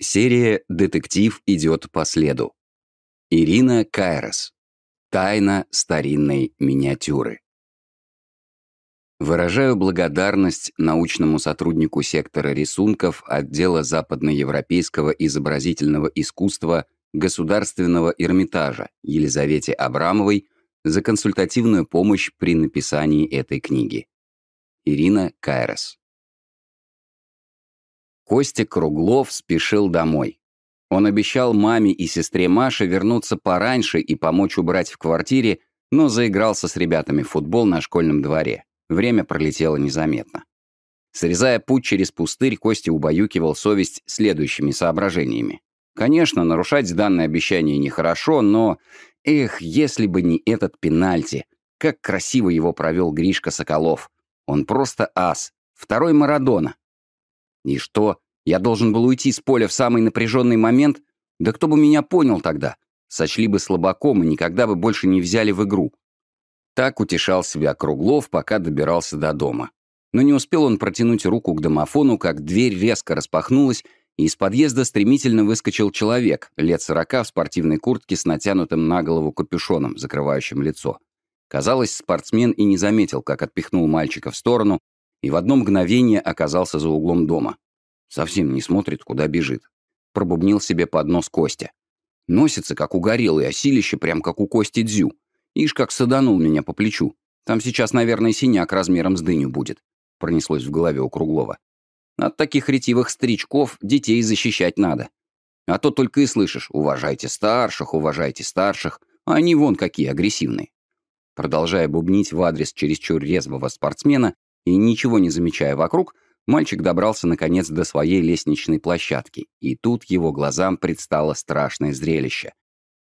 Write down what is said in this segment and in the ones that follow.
Серия «Детектив идет по следу». Ирина Кайрос. Тайна старинной миниатюры. Выражаю благодарность научному сотруднику сектора рисунков отдела западноевропейского изобразительного искусства Государственного Эрмитажа Елизавете Абрамовой за консультативную помощь при написании этой книги. Ирина Кайрос. Костя Круглов спешил домой. Он обещал маме и сестре Маше вернуться пораньше и помочь убрать в квартире, но заигрался с ребятами в футбол на школьном дворе. Время пролетело незаметно. Срезая путь через пустырь, Костя убаюкивал совесть следующими соображениями. Конечно, нарушать данное обещание нехорошо, но... Эх, если бы не этот пенальти! Как красиво его провел Гришка Соколов. Он просто ас. Второй Марадона. И что? Я должен был уйти с поля в самый напряженный момент? Да кто бы меня понял тогда? Сочли бы слабаком и никогда бы больше не взяли в игру. Так утешал себя Круглов, пока добирался до дома. Но не успел он протянуть руку к домофону, как дверь резко распахнулась, и из подъезда стремительно выскочил человек, лет сорока в спортивной куртке с натянутым на голову капюшоном, закрывающим лицо. Казалось, спортсмен и не заметил, как отпихнул мальчика в сторону, и в одно мгновение оказался за углом дома. Совсем не смотрит, куда бежит. Пробубнил себе под нос Костя. Носится, как угорелый, а силище прям как у Кости Дзю. Ишь, как саданул меня по плечу. Там сейчас, наверное, синяк размером с дыню будет. Пронеслось в голове у Круглова. От таких ретивых стричков детей защищать надо. А то только и слышишь «уважайте старших, уважайте старших», а они вон какие агрессивные. Продолжая бубнить в адрес чересчур резвого спортсмена, и ничего не замечая вокруг, мальчик добрался наконец до своей лестничной площадки, и тут его глазам предстало страшное зрелище.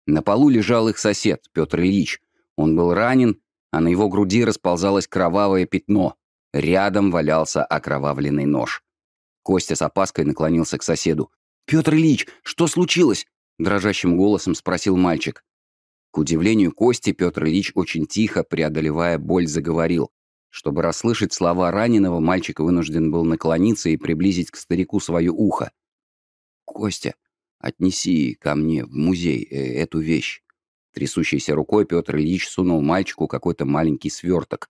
На полу лежал их сосед, Петр Ильич. Он был ранен, а на его груди расползалось кровавое пятно. Рядом валялся окровавленный нож. Костя с опаской наклонился к соседу. «Петр Ильич, что случилось?» — дрожащим голосом спросил мальчик. К удивлению Кости, Петр Ильич очень тихо, преодолевая боль, заговорил. Чтобы расслышать слова раненого, мальчик вынужден был наклониться и приблизить к старику свое ухо. «Костя, отнеси ко мне в музей э, эту вещь». Трясущейся рукой Петр Ильич сунул мальчику какой-то маленький сверток.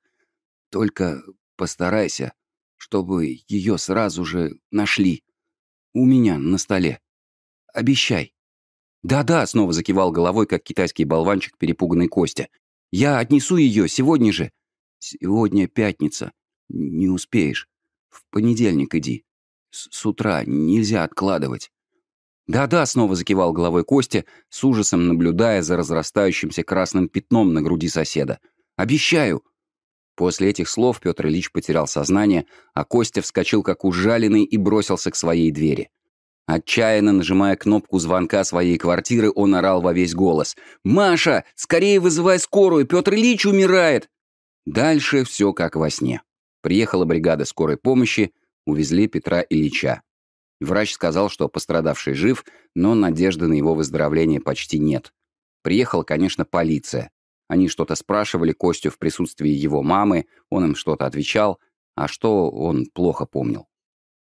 «Только постарайся, чтобы ее сразу же нашли. У меня на столе. Обещай». «Да-да», — снова закивал головой, как китайский болванчик, перепуганный Костя. «Я отнесу ее сегодня же. Сегодня пятница. Не успеешь. В понедельник иди. С, с утра нельзя откладывать. «Да-да», — снова закивал головой Костя, с ужасом наблюдая за разрастающимся красным пятном на груди соседа. «Обещаю!» После этих слов Петр Ильич потерял сознание, а Костя вскочил как ужаленный и бросился к своей двери. Отчаянно нажимая кнопку звонка своей квартиры, он орал во весь голос. «Маша, скорее вызывай скорую! Петр Ильич умирает!» Дальше все как во сне. Приехала бригада скорой помощи, увезли Петра Ильича. Врач сказал, что пострадавший жив, но надежды на его выздоровление почти нет. Приехала, конечно, полиция. Они что-то спрашивали Костю в присутствии его мамы, он им что-то отвечал, а что он плохо помнил.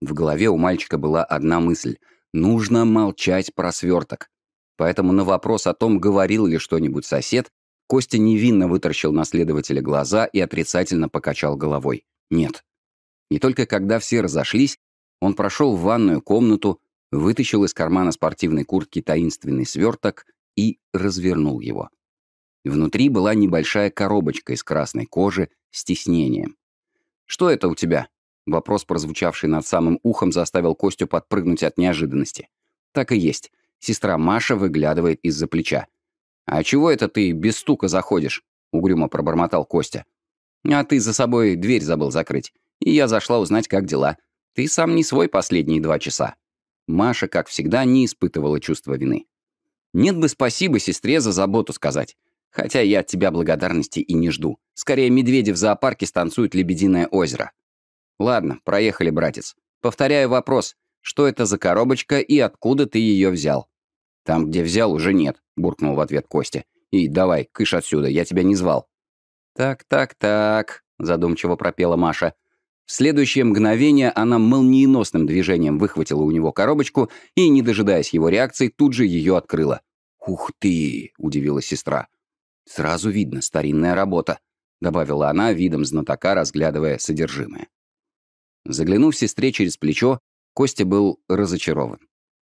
В голове у мальчика была одна мысль — нужно молчать про сверток. Поэтому на вопрос о том, говорил ли что-нибудь сосед, Костя невинно выторщил на следователя глаза и отрицательно покачал головой. Нет. Не только когда все разошлись, он прошел в ванную комнату, вытащил из кармана спортивной куртки таинственный сверток и развернул его. Внутри была небольшая коробочка из красной кожи с тиснением. «Что это у тебя?» Вопрос, прозвучавший над самым ухом, заставил Костю подпрыгнуть от неожиданности. Так и есть. Сестра Маша выглядывает из-за плеча. «А чего это ты без стука заходишь?» — угрюмо пробормотал Костя. «А ты за собой дверь забыл закрыть, и я зашла узнать, как дела. Ты сам не свой последние два часа». Маша, как всегда, не испытывала чувства вины. «Нет бы спасибо сестре за заботу сказать. Хотя я от тебя благодарности и не жду. Скорее, медведи в зоопарке станцуют «Лебединое озеро». Ладно, проехали, братец. Повторяю вопрос. Что это за коробочка и откуда ты ее взял? Там, где взял, уже нет буркнул в ответ Костя. «И давай, кыш отсюда, я тебя не звал». «Так, так, так», — задумчиво пропела Маша. В следующее мгновение она молниеносным движением выхватила у него коробочку и, не дожидаясь его реакции, тут же ее открыла. «Ух ты!» — удивилась сестра. «Сразу видно, старинная работа», — добавила она видом знатока, разглядывая содержимое. Заглянув сестре через плечо, Костя был разочарован.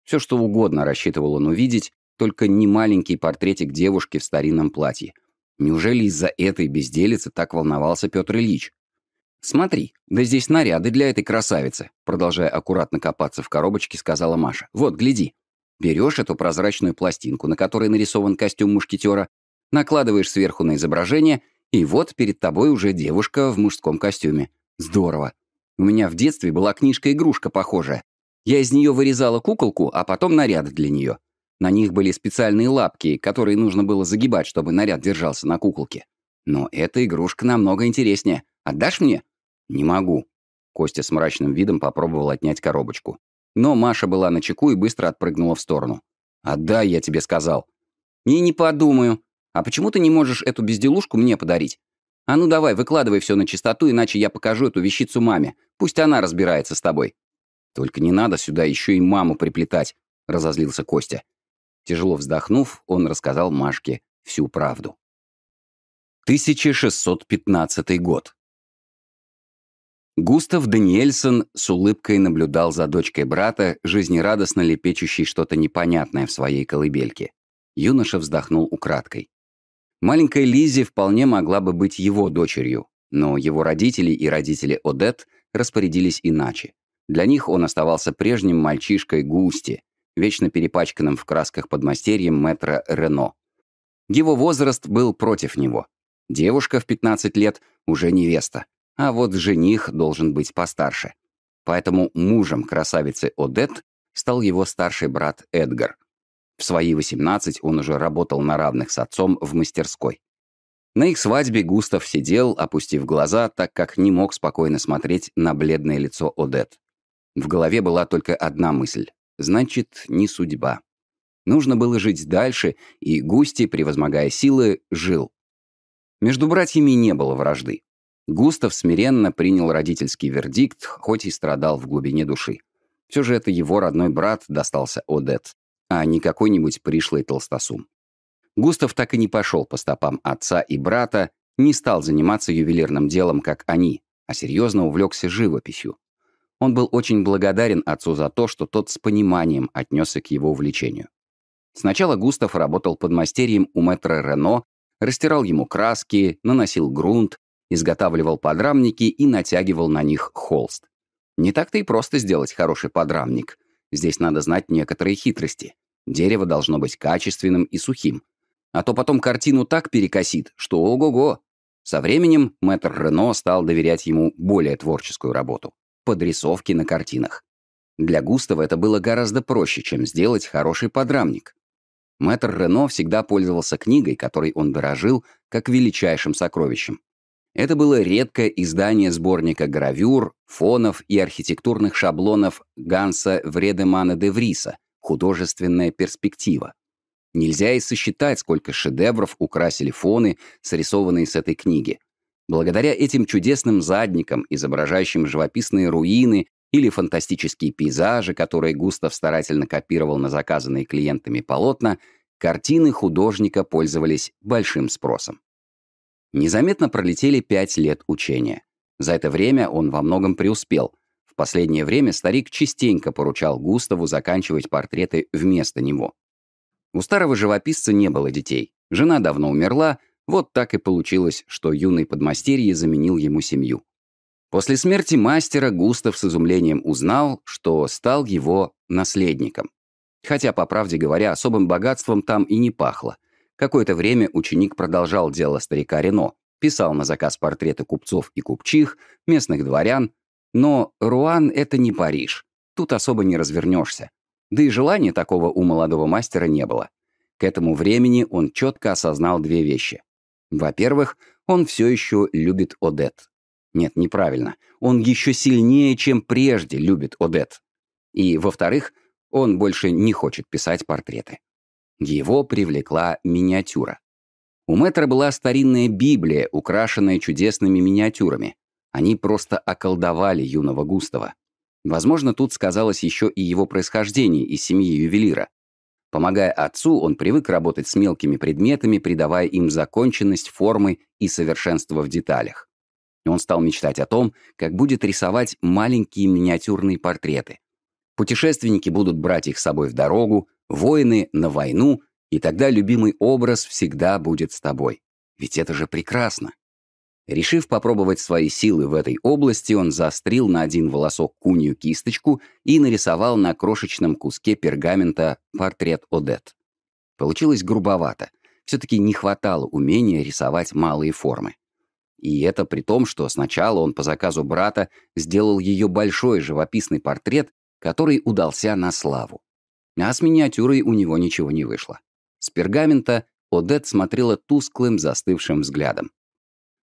Все, что угодно рассчитывал он увидеть, только не маленький портретик девушки в старинном платье. Неужели из-за этой безделицы так волновался Петр Ильич? «Смотри, да здесь наряды для этой красавицы», продолжая аккуратно копаться в коробочке, сказала Маша. «Вот, гляди. Берешь эту прозрачную пластинку, на которой нарисован костюм мушкетера, накладываешь сверху на изображение, и вот перед тобой уже девушка в мужском костюме. Здорово. У меня в детстве была книжка-игрушка похожая. Я из нее вырезала куколку, а потом наряд для нее. На них были специальные лапки, которые нужно было загибать, чтобы наряд держался на куколке. Но эта игрушка намного интереснее. Отдашь мне? Не могу. Костя с мрачным видом попробовал отнять коробочку. Но Маша была на чеку и быстро отпрыгнула в сторону. «Отдай, я тебе сказал». «Не, не подумаю. А почему ты не можешь эту безделушку мне подарить? А ну давай, выкладывай все на чистоту, иначе я покажу эту вещицу маме. Пусть она разбирается с тобой». «Только не надо сюда еще и маму приплетать», — разозлился Костя. Тяжело вздохнув, он рассказал Машке всю правду. 1615 год. Густав Даниэльсон с улыбкой наблюдал за дочкой брата, жизнерадостно лепечущей что-то непонятное в своей колыбельке. Юноша вздохнул украдкой. Маленькая Лизи вполне могла бы быть его дочерью, но его родители и родители Одет распорядились иначе. Для них он оставался прежним мальчишкой Густи, вечно перепачканным в красках подмастерьем мэтра Рено. Его возраст был против него. Девушка в 15 лет уже невеста, а вот жених должен быть постарше. Поэтому мужем красавицы Одет стал его старший брат Эдгар. В свои 18 он уже работал на равных с отцом в мастерской. На их свадьбе Густав сидел, опустив глаза, так как не мог спокойно смотреть на бледное лицо Одет. В голове была только одна мысль значит, не судьба. Нужно было жить дальше, и Густи, превозмогая силы, жил. Между братьями не было вражды. Густав смиренно принял родительский вердикт, хоть и страдал в глубине души. Все же это его родной брат достался Одет, а не какой-нибудь пришлый толстосум. Густав так и не пошел по стопам отца и брата, не стал заниматься ювелирным делом, как они, а серьезно увлекся живописью. Он был очень благодарен отцу за то, что тот с пониманием отнесся к его увлечению. Сначала Густав работал под мастерьем у мэтра Рено, растирал ему краски, наносил грунт, изготавливал подрамники и натягивал на них холст. Не так-то и просто сделать хороший подрамник. Здесь надо знать некоторые хитрости. Дерево должно быть качественным и сухим. А то потом картину так перекосит, что ого-го. Со временем мэтр Рено стал доверять ему более творческую работу подрисовки на картинах. Для Густава это было гораздо проще, чем сделать хороший подрамник. Мэтр Рено всегда пользовался книгой, которой он дорожил, как величайшим сокровищем. Это было редкое издание сборника гравюр, фонов и архитектурных шаблонов Ганса Вредемана де Вриса «Художественная перспектива». Нельзя и сосчитать, сколько шедевров украсили фоны, срисованные с этой книги. Благодаря этим чудесным задникам, изображающим живописные руины или фантастические пейзажи, которые Густав старательно копировал на заказанные клиентами полотна, картины художника пользовались большим спросом. Незаметно пролетели пять лет учения. За это время он во многом преуспел. В последнее время старик частенько поручал Густаву заканчивать портреты вместо него. У старого живописца не было детей. Жена давно умерла, вот так и получилось, что юный подмастерье заменил ему семью. После смерти мастера Густав с изумлением узнал, что стал его наследником. Хотя, по правде говоря, особым богатством там и не пахло. Какое-то время ученик продолжал дело старика Рено, писал на заказ портреты купцов и купчих, местных дворян. Но Руан — это не Париж. Тут особо не развернешься. Да и желания такого у молодого мастера не было. К этому времени он четко осознал две вещи. Во-первых, он все еще любит Одет. Нет, неправильно. Он еще сильнее, чем прежде любит Одет. И, во-вторых, он больше не хочет писать портреты. Его привлекла миниатюра. У Мэтра была старинная Библия, украшенная чудесными миниатюрами. Они просто околдовали юного Густава. Возможно, тут сказалось еще и его происхождение из семьи ювелира. Помогая отцу, он привык работать с мелкими предметами, придавая им законченность, формы и совершенство в деталях. Он стал мечтать о том, как будет рисовать маленькие миниатюрные портреты. Путешественники будут брать их с собой в дорогу, воины — на войну, и тогда любимый образ всегда будет с тобой. Ведь это же прекрасно. Решив попробовать свои силы в этой области, он заострил на один волосок кунью кисточку и нарисовал на крошечном куске пергамента портрет Одет. Получилось грубовато. Все-таки не хватало умения рисовать малые формы. И это при том, что сначала он по заказу брата сделал ее большой живописный портрет, который удался на славу. А с миниатюрой у него ничего не вышло. С пергамента Одет смотрела тусклым, застывшим взглядом.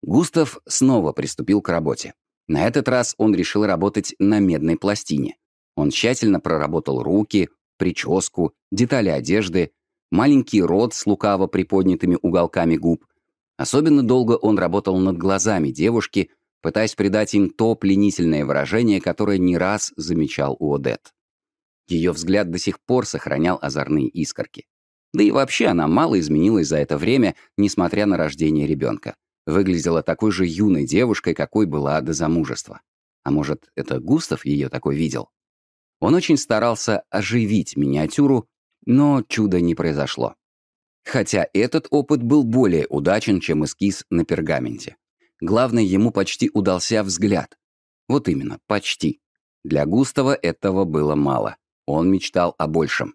Густав снова приступил к работе. На этот раз он решил работать на медной пластине. Он тщательно проработал руки, прическу, детали одежды, маленький рот с лукаво приподнятыми уголками губ. Особенно долго он работал над глазами девушки, пытаясь придать им то пленительное выражение, которое не раз замечал у Одет. Ее взгляд до сих пор сохранял озорные искорки. Да и вообще она мало изменилась за это время, несмотря на рождение ребенка выглядела такой же юной девушкой, какой была до замужества. А может, это Густав ее такой видел? Он очень старался оживить миниатюру, но чуда не произошло. Хотя этот опыт был более удачен, чем эскиз на пергаменте. Главное, ему почти удался взгляд. Вот именно, почти. Для Густава этого было мало. Он мечтал о большем.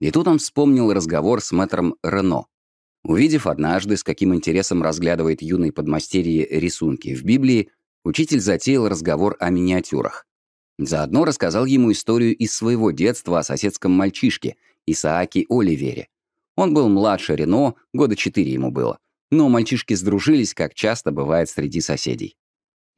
И тут он вспомнил разговор с мэтром Рено, Увидев однажды, с каким интересом разглядывает юный подмастерье рисунки в Библии, учитель затеял разговор о миниатюрах. Заодно рассказал ему историю из своего детства о соседском мальчишке, Исааке Оливере. Он был младше Рено, года четыре ему было. Но мальчишки сдружились, как часто бывает среди соседей.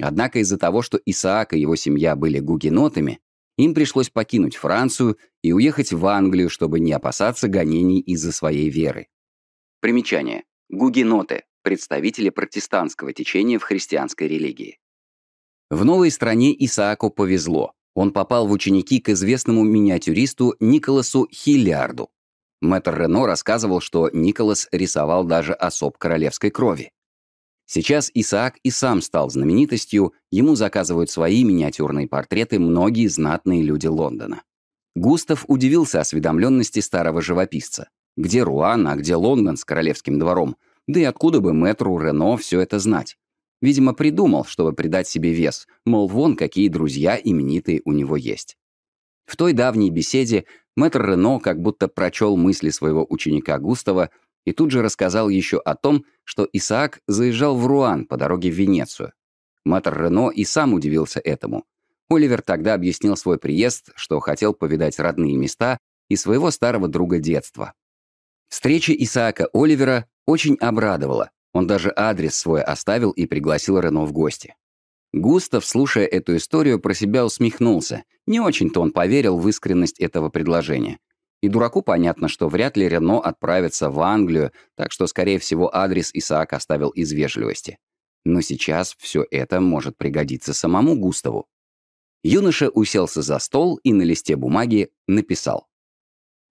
Однако из-за того, что Исаак и его семья были гугенотами, им пришлось покинуть Францию и уехать в Англию, чтобы не опасаться гонений из-за своей веры. Примечание. Гугеноты – представители протестантского течения в христианской религии. В новой стране Исааку повезло. Он попал в ученики к известному миниатюристу Николасу Хиллиарду. Мэтр Рено рассказывал, что Николас рисовал даже особ королевской крови. Сейчас Исаак и сам стал знаменитостью, ему заказывают свои миниатюрные портреты многие знатные люди Лондона. Густав удивился осведомленности старого живописца. Где Руан, а где Лондон с королевским двором? Да и откуда бы мэтру Рено все это знать? Видимо, придумал, чтобы придать себе вес, мол, вон какие друзья именитые у него есть. В той давней беседе мэтр Рено как будто прочел мысли своего ученика Густава и тут же рассказал еще о том, что Исаак заезжал в Руан по дороге в Венецию. Мэтр Рено и сам удивился этому. Оливер тогда объяснил свой приезд, что хотел повидать родные места и своего старого друга детства, Встреча Исаака Оливера очень обрадовала. Он даже адрес свой оставил и пригласил Рено в гости. Густав, слушая эту историю, про себя усмехнулся. Не очень-то он поверил в искренность этого предложения. И дураку понятно, что вряд ли Рено отправится в Англию, так что, скорее всего, адрес Исаак оставил из вежливости. Но сейчас все это может пригодиться самому Густаву. Юноша уселся за стол и на листе бумаги написал.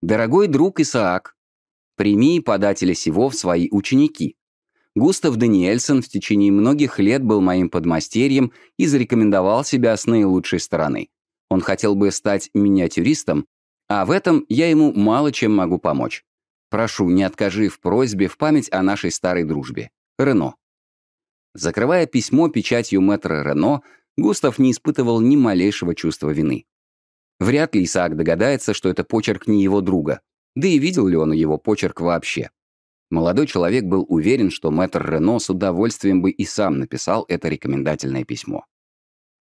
«Дорогой друг Исаак, Прими подателя сего в свои ученики. Густав Даниэльсон в течение многих лет был моим подмастерьем и зарекомендовал себя с наилучшей стороны. Он хотел бы стать миниатюристом, а в этом я ему мало чем могу помочь. Прошу, не откажи в просьбе в память о нашей старой дружбе. Рено. Закрывая письмо печатью мэтра Рено, Густав не испытывал ни малейшего чувства вины. Вряд ли Исаак догадается, что это почерк не его друга. Да и видел ли он его почерк вообще? Молодой человек был уверен, что мэтр Рено с удовольствием бы и сам написал это рекомендательное письмо.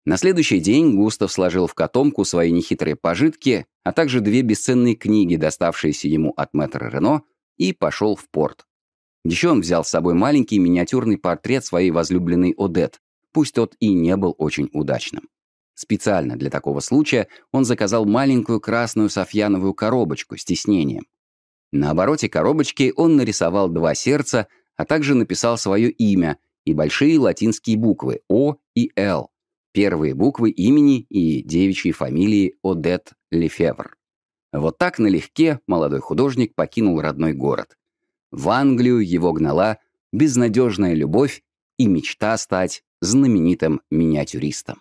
На следующий день Густав сложил в котомку свои нехитрые пожитки, а также две бесценные книги, доставшиеся ему от мэтра Рено, и пошел в порт. Еще он взял с собой маленький миниатюрный портрет своей возлюбленной Одет, пусть тот и не был очень удачным. Специально для такого случая он заказал маленькую красную софьяновую коробочку с тиснением. На обороте коробочки он нарисовал два сердца, а также написал свое имя и большие латинские буквы О и Л, первые буквы имени и девичьей фамилии Одет Лефевр. Вот так налегке молодой художник покинул родной город. В Англию его гнала безнадежная любовь и мечта стать знаменитым миниатюристом.